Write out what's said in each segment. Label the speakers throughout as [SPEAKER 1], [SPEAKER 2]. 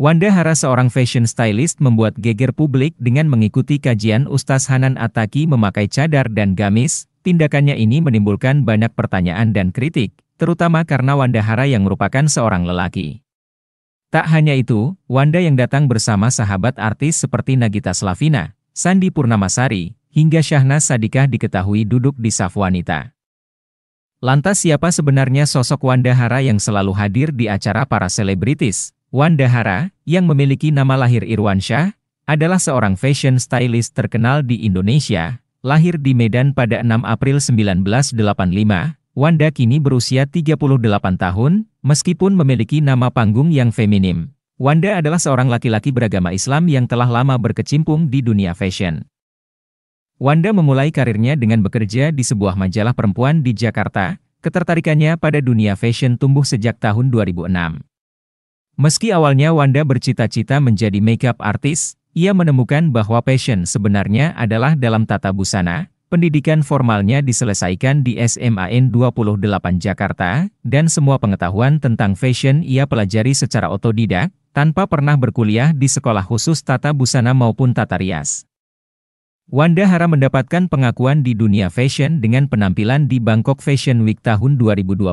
[SPEAKER 1] Wanda Hara seorang fashion stylist membuat geger publik dengan mengikuti kajian Ustaz Hanan Ataki memakai cadar dan gamis, tindakannya ini menimbulkan banyak pertanyaan dan kritik, terutama karena Wanda Hara yang merupakan seorang lelaki. Tak hanya itu, Wanda yang datang bersama sahabat artis seperti Nagita Slavina, Sandi Purnamasari, hingga Syahnaz Sadikah diketahui duduk di saf wanita. Lantas siapa sebenarnya sosok Wanda Hara yang selalu hadir di acara para selebritis? Wanda Hara, yang memiliki nama lahir Irwansyah, adalah seorang fashion stylist terkenal di Indonesia, lahir di Medan pada 6 April 1985. Wanda kini berusia 38 tahun, meskipun memiliki nama panggung yang feminim. Wanda adalah seorang laki-laki beragama Islam yang telah lama berkecimpung di dunia fashion. Wanda memulai karirnya dengan bekerja di sebuah majalah perempuan di Jakarta. Ketertarikannya pada dunia fashion tumbuh sejak tahun 2006. Meski awalnya Wanda bercita-cita menjadi makeup artis, ia menemukan bahwa passion sebenarnya adalah dalam tata busana, pendidikan formalnya diselesaikan di SMAN 28 Jakarta, dan semua pengetahuan tentang fashion ia pelajari secara otodidak, tanpa pernah berkuliah di sekolah khusus tata busana maupun tata rias. Wanda Hara mendapatkan pengakuan di dunia fashion dengan penampilan di Bangkok Fashion Week tahun 2012,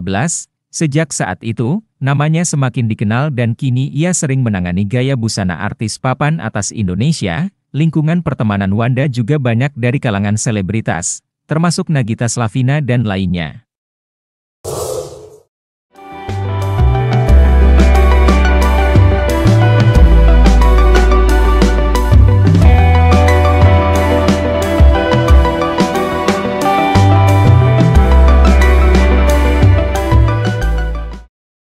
[SPEAKER 1] Sejak saat itu, namanya semakin dikenal dan kini ia sering menangani gaya busana artis papan atas Indonesia, lingkungan pertemanan Wanda juga banyak dari kalangan selebritas, termasuk Nagita Slavina dan lainnya.